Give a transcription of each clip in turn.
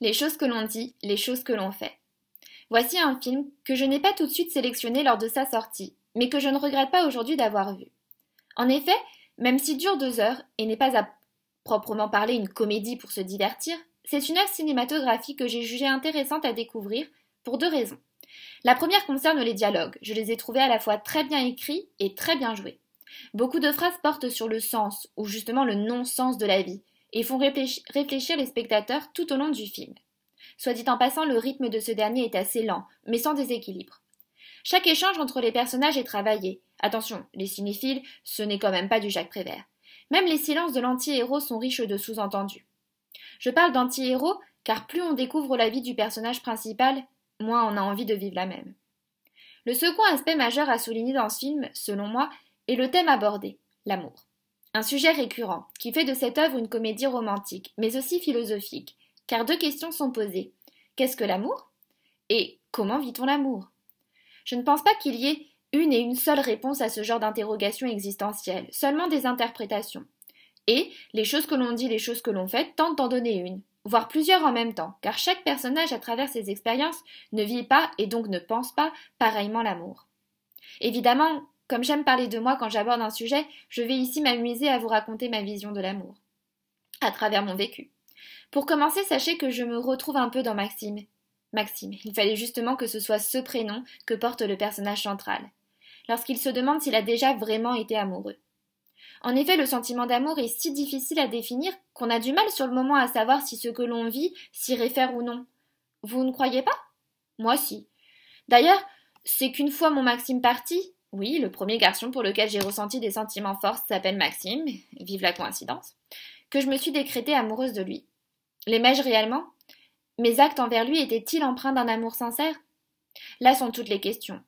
les choses que l'on dit, les choses que l'on fait. Voici un film que je n'ai pas tout de suite sélectionné lors de sa sortie, mais que je ne regrette pas aujourd'hui d'avoir vu. En effet, même s'il dure deux heures et n'est pas à proprement parler une comédie pour se divertir, c'est une œuvre cinématographique que j'ai jugée intéressante à découvrir pour deux raisons. La première concerne les dialogues. Je les ai trouvés à la fois très bien écrits et très bien joués. Beaucoup de phrases portent sur le sens, ou justement le non-sens de la vie, et font réfléchir les spectateurs tout au long du film. Soit dit en passant, le rythme de ce dernier est assez lent, mais sans déséquilibre. Chaque échange entre les personnages est travaillé. Attention, les cinéphiles, ce n'est quand même pas du Jacques Prévert. Même les silences de l'anti-héros sont riches de sous-entendus. Je parle d'anti-héros car plus on découvre la vie du personnage principal, moins on a envie de vivre la même. Le second aspect majeur à souligner dans ce film, selon moi, est le thème abordé, l'amour. Un sujet récurrent, qui fait de cette œuvre une comédie romantique, mais aussi philosophique, car deux questions sont posées. Qu'est-ce que l'amour Et comment vit-on l'amour Je ne pense pas qu'il y ait une et une seule réponse à ce genre d'interrogation existentielle, seulement des interprétations. Et les choses que l'on dit, les choses que l'on fait tentent d'en donner une, voire plusieurs en même temps, car chaque personnage à travers ses expériences ne vit pas et donc ne pense pas pareillement l'amour. Évidemment, comme j'aime parler de moi quand j'aborde un sujet, je vais ici m'amuser à vous raconter ma vision de l'amour, à travers mon vécu. Pour commencer, sachez que je me retrouve un peu dans Maxime. Maxime, il fallait justement que ce soit ce prénom que porte le personnage central, lorsqu'il se demande s'il a déjà vraiment été amoureux. En effet, le sentiment d'amour est si difficile à définir qu'on a du mal sur le moment à savoir si ce que l'on vit s'y réfère ou non. Vous ne croyez pas Moi si. D'ailleurs, c'est qu'une fois mon Maxime parti, oui, le premier garçon pour lequel j'ai ressenti des sentiments forts s'appelle Maxime, vive la coïncidence, que je me suis décrétée amoureuse de lui. L'aimais-je réellement Mes actes envers lui étaient-ils empreints d'un amour sincère Là sont toutes les questions.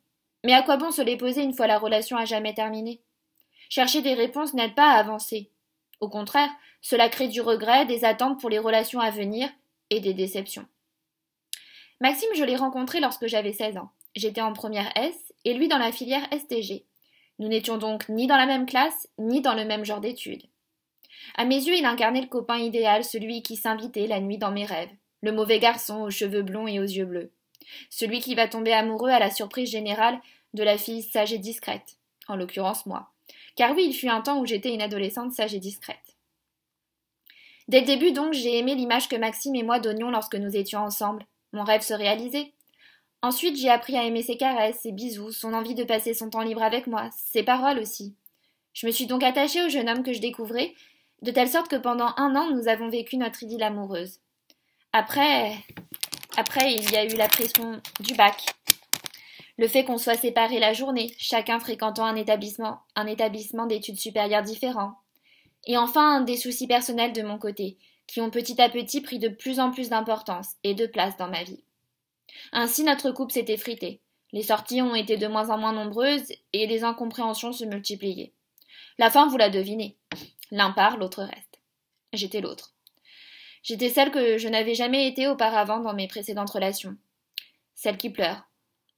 Mais à quoi bon se les poser une fois la relation à jamais terminée Chercher des réponses n'aide pas à avancer. Au contraire, cela crée du regret, des attentes pour les relations à venir et des déceptions. Maxime, je l'ai rencontré lorsque j'avais 16 ans. J'étais en première S et lui dans la filière STG. Nous n'étions donc ni dans la même classe, ni dans le même genre d'études. À mes yeux, il incarnait le copain idéal, celui qui s'invitait la nuit dans mes rêves, le mauvais garçon aux cheveux blonds et aux yeux bleus, celui qui va tomber amoureux à la surprise générale de la fille sage et discrète, en l'occurrence moi. Car oui, il fut un temps où j'étais une adolescente sage et discrète. Dès le début donc, j'ai aimé l'image que Maxime et moi donnions lorsque nous étions ensemble. Mon rêve se réalisait. Ensuite, j'ai appris à aimer ses caresses, ses bisous, son envie de passer son temps libre avec moi, ses paroles aussi. Je me suis donc attachée au jeune homme que je découvrais, de telle sorte que pendant un an, nous avons vécu notre idylle amoureuse. Après. Après, il y a eu la pression du bac. Le fait qu'on soit séparés la journée, chacun fréquentant un établissement, un établissement d'études supérieures différents. Et enfin, des soucis personnels de mon côté, qui ont petit à petit pris de plus en plus d'importance et de place dans ma vie. Ainsi notre couple s'est effrité. Les sorties ont été de moins en moins nombreuses et les incompréhensions se multipliaient. La fin, vous la devinez. L'un part, l'autre reste. J'étais l'autre. J'étais celle que je n'avais jamais été auparavant dans mes précédentes relations. Celle qui pleure.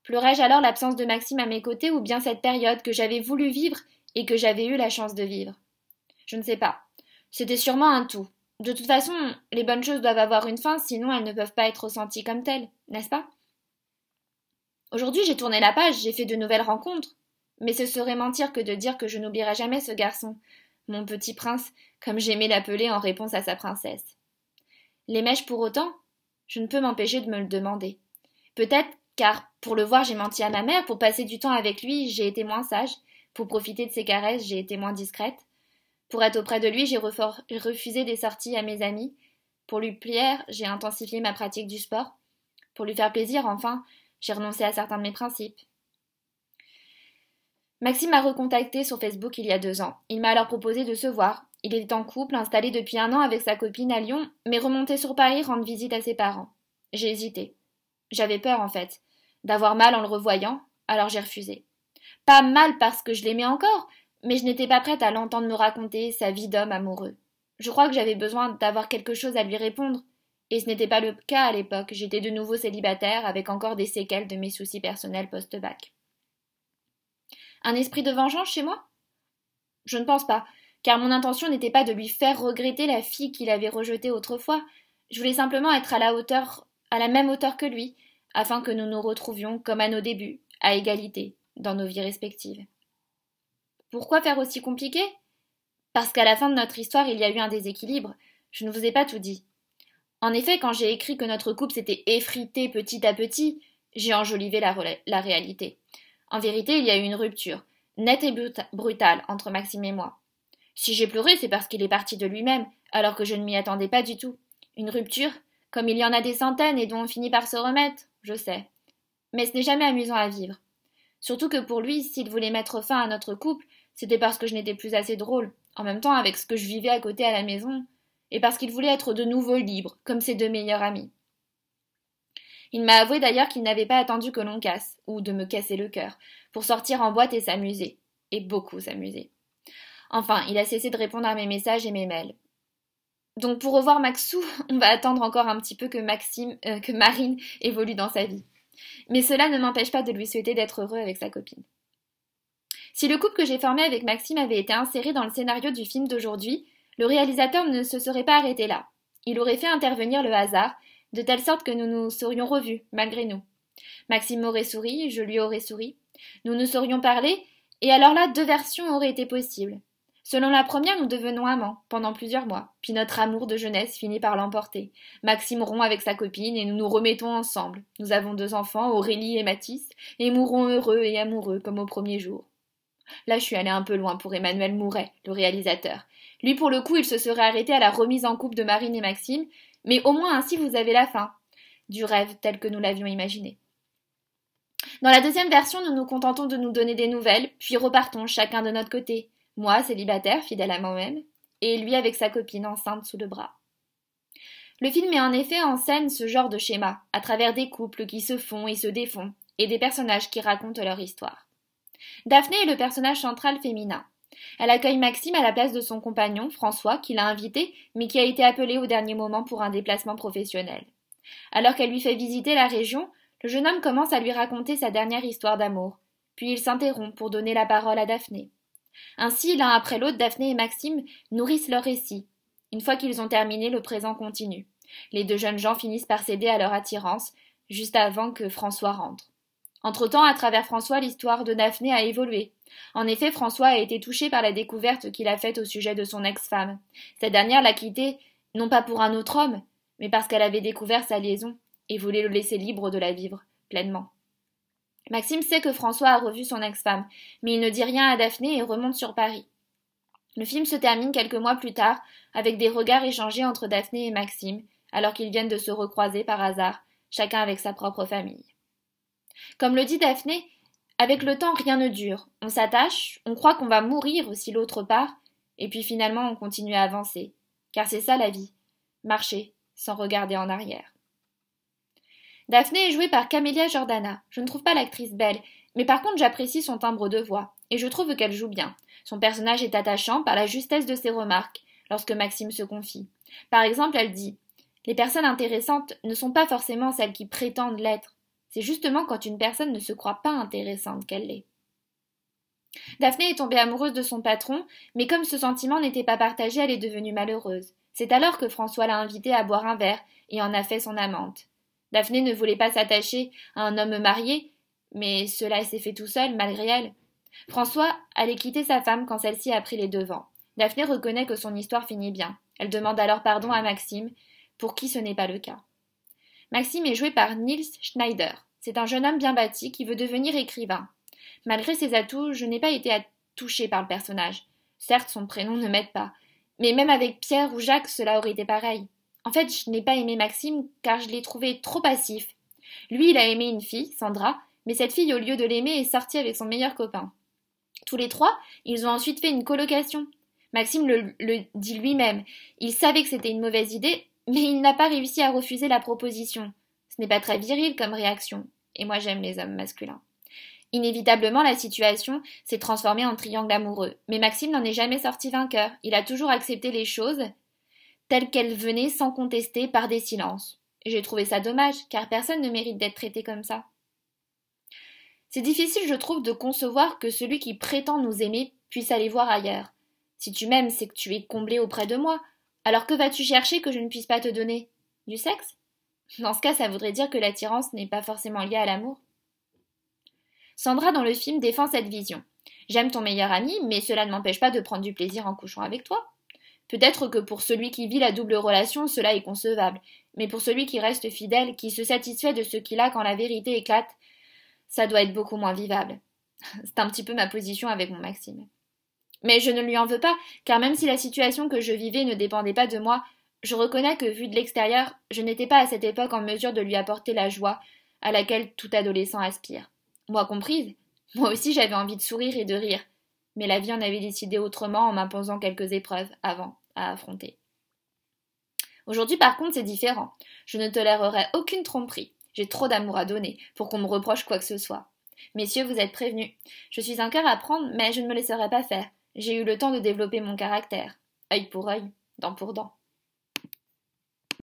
Pleurais-je alors l'absence de Maxime à mes côtés ou bien cette période que j'avais voulu vivre et que j'avais eu la chance de vivre Je ne sais pas. C'était sûrement un tout. De toute façon, les bonnes choses doivent avoir une fin, sinon elles ne peuvent pas être ressenties comme telles, n'est-ce pas Aujourd'hui, j'ai tourné la page, j'ai fait de nouvelles rencontres. Mais ce serait mentir que de dire que je n'oublierai jamais ce garçon, mon petit prince, comme j'aimais l'appeler en réponse à sa princesse. Les mèches pour autant, je ne peux m'empêcher de me le demander. Peut-être car pour le voir j'ai menti à ma mère, pour passer du temps avec lui j'ai été moins sage, pour profiter de ses caresses j'ai été moins discrète, pour être auprès de lui, j'ai refusé des sorties à mes amis. Pour lui plaire, j'ai intensifié ma pratique du sport. Pour lui faire plaisir, enfin, j'ai renoncé à certains de mes principes. Maxime m'a recontacté sur Facebook il y a deux ans. Il m'a alors proposé de se voir. Il est en couple, installé depuis un an avec sa copine à Lyon, mais remonté sur Paris rendre visite à ses parents. J'ai hésité. J'avais peur, en fait, d'avoir mal en le revoyant, alors j'ai refusé. Pas mal parce que je l'aimais encore, mais je n'étais pas prête à l'entendre me raconter sa vie d'homme amoureux. Je crois que j'avais besoin d'avoir quelque chose à lui répondre, et ce n'était pas le cas à l'époque, j'étais de nouveau célibataire avec encore des séquelles de mes soucis personnels post-bac. Un esprit de vengeance chez moi Je ne pense pas, car mon intention n'était pas de lui faire regretter la fille qu'il avait rejetée autrefois, je voulais simplement être à la hauteur, à la même hauteur que lui, afin que nous nous retrouvions comme à nos débuts, à égalité, dans nos vies respectives. Pourquoi faire aussi compliqué Parce qu'à la fin de notre histoire, il y a eu un déséquilibre. Je ne vous ai pas tout dit. En effet, quand j'ai écrit que notre couple s'était effrité petit à petit, j'ai enjolivé la, réalité. En vérité, il y a eu une rupture, nette et brutale, entre Maxime et moi. Si j'ai pleuré, c'est parce qu'il est parti de lui-même, alors que je ne m'y attendais pas du tout. Une rupture, comme il y en a des centaines et dont on finit par se remettre, je sais. Mais ce n'est jamais amusant à vivre. Surtout que pour lui, s'il voulait mettre fin à notre couple, c'était parce que je n'étais plus assez drôle, en même temps avec ce que je vivais à côté à la maison, et parce qu'il voulait être de nouveau libre, comme ses deux meilleurs amis. Il m'a avoué d'ailleurs qu'il n'avait pas attendu que l'on casse, ou de me casser le cœur, pour sortir en boîte et s'amuser, et beaucoup s'amuser. Enfin, il a cessé de répondre à mes messages et mes mails. Donc pour revoir Maxou, on va attendre encore un petit peu que Maxime, euh, que Marine évolue dans sa vie. Mais cela ne m'empêche pas de lui souhaiter d'être heureux avec sa copine. Si le couple que j'ai formé avec Maxime avait été inséré dans le scénario du film d'aujourd'hui, le réalisateur ne se serait pas arrêté là. Il aurait fait intervenir le hasard, de telle sorte que nous nous serions revus, malgré nous. Maxime aurait souri, je lui aurais souri. Nous nous serions parlé, et alors là, deux versions auraient été possibles. Selon la première, nous devenons amants pendant plusieurs mois, puis notre amour de jeunesse finit par l'emporter. Maxime rompt avec sa copine et nous nous remettons ensemble. Nous avons deux enfants, Aurélie et Mathis, et mourons heureux et amoureux comme au premier jour. Là, je suis allée un peu loin pour Emmanuel Mouret, le réalisateur. Lui, pour le coup, il se serait arrêté à la remise en coupe de Marine et Maxime, mais au moins ainsi vous avez la fin du rêve tel que nous l'avions imaginé. Dans la deuxième version, nous nous contentons de nous donner des nouvelles, puis repartons chacun de notre côté. Moi, célibataire, fidèle à moi-même, et lui avec sa copine enceinte sous le bras. Le film met en effet en scène ce genre de schéma, à travers des couples qui se font et se défont, et des personnages qui racontent leur histoire. Daphné est le personnage central féminin. Elle accueille Maxime à la place de son compagnon, François, qui l'a invité, mais qui a été appelé au dernier moment pour un déplacement professionnel. Alors qu'elle lui fait visiter la région, le jeune homme commence à lui raconter sa dernière histoire d'amour, puis il s'interrompt pour donner la parole à Daphné. Ainsi, l'un après l'autre, Daphné et Maxime nourrissent leur récit. Une fois qu'ils ont terminé, le présent continue. Les deux jeunes gens finissent par céder à leur attirance, juste avant que François rentre. Entre-temps, à travers François, l'histoire de Daphné a évolué. En effet, François a été touché par la découverte qu'il a faite au sujet de son ex-femme. Cette dernière l'a quitté, non pas pour un autre homme, mais parce qu'elle avait découvert sa liaison et voulait le laisser libre de la vivre pleinement. Maxime sait que François a revu son ex-femme, mais il ne dit rien à Daphné et remonte sur Paris. Le film se termine quelques mois plus tard avec des regards échangés entre Daphné et Maxime, alors qu'ils viennent de se recroiser par hasard, chacun avec sa propre famille. Comme le dit Daphné, avec le temps rien ne dure. On s'attache, on croit qu'on va mourir si l'autre part, et puis finalement on continue à avancer. Car c'est ça la vie. Marcher, sans regarder en arrière. Daphné est jouée par Camélia Jordana. Je ne trouve pas l'actrice belle, mais par contre j'apprécie son timbre de voix, et je trouve qu'elle joue bien. Son personnage est attachant par la justesse de ses remarques, lorsque Maxime se confie. Par exemple, elle dit Les personnes intéressantes ne sont pas forcément celles qui prétendent l'être. C'est justement quand une personne ne se croit pas intéressante qu'elle l'est. Daphné est tombée amoureuse de son patron, mais comme ce sentiment n'était pas partagé, elle est devenue malheureuse. C'est alors que François l'a invitée à boire un verre et en a fait son amante. Daphné ne voulait pas s'attacher à un homme marié, mais cela s'est fait tout seul, malgré elle. François allait quitter sa femme quand celle-ci a pris les devants. Daphné reconnaît que son histoire finit bien. Elle demande alors pardon à Maxime, pour qui ce n'est pas le cas. Maxime est joué par Niels Schneider. C'est un jeune homme bien bâti qui veut devenir écrivain. Malgré ses atouts, je n'ai pas été touchée par le personnage. Certes, son prénom ne m'aide pas. Mais même avec Pierre ou Jacques, cela aurait été pareil. En fait, je n'ai pas aimé Maxime car je l'ai trouvé trop passif. Lui, il a aimé une fille, Sandra, mais cette fille, au lieu de l'aimer, est sortie avec son meilleur copain. Tous les trois, ils ont ensuite fait une colocation. Maxime le dit lui-même. Il savait que c'était une mauvaise idée, mais il n'a pas réussi à refuser la proposition. Ce n'est pas très viril comme réaction, et moi j'aime les hommes masculins. Inévitablement, la situation s'est transformée en triangle amoureux, mais Maxime n'en est jamais sorti vainqueur. Il a toujours accepté les choses telles qu'elles venaient sans contester par des silences. J'ai trouvé ça dommage, car personne ne mérite d'être traité comme ça. C'est difficile, je trouve, de concevoir que celui qui prétend nous aimer puisse aller voir ailleurs. Si tu m'aimes, c'est que tu es comblé auprès de moi. Alors que vas-tu chercher que je ne puisse pas te donner Du sexe Dans ce cas, ça voudrait dire que l'attirance n'est pas forcément liée à l'amour. Sandra, dans le film, défend cette vision. J'aime ton meilleur ami, mais cela ne m'empêche pas de prendre du plaisir en couchant avec toi. Peut-être que pour celui qui vit la double relation, cela est concevable, mais pour celui qui reste fidèle, qui se satisfait de ce qu'il a quand la vérité éclate, ça doit être beaucoup moins vivable. C'est un petit peu ma position avec mon Maxime. Mais je ne lui en veux pas, car même si la situation que je vivais ne dépendait pas de moi, je reconnais que, vu de l'extérieur, je n'étais pas à cette époque en mesure de lui apporter la joie à laquelle tout adolescent aspire. Moi comprise, moi aussi j'avais envie de sourire et de rire, mais la vie en avait décidé autrement en m'imposant quelques épreuves avant à affronter. Aujourd'hui par contre c'est différent. Je ne tolérerai aucune tromperie. J'ai trop d'amour à donner pour qu'on me reproche quoi que ce soit. Messieurs, vous êtes prévenus. Je suis un cœur à prendre, mais je ne me laisserai pas faire. J'ai eu le temps de développer mon caractère, œil pour œil, dent pour dent.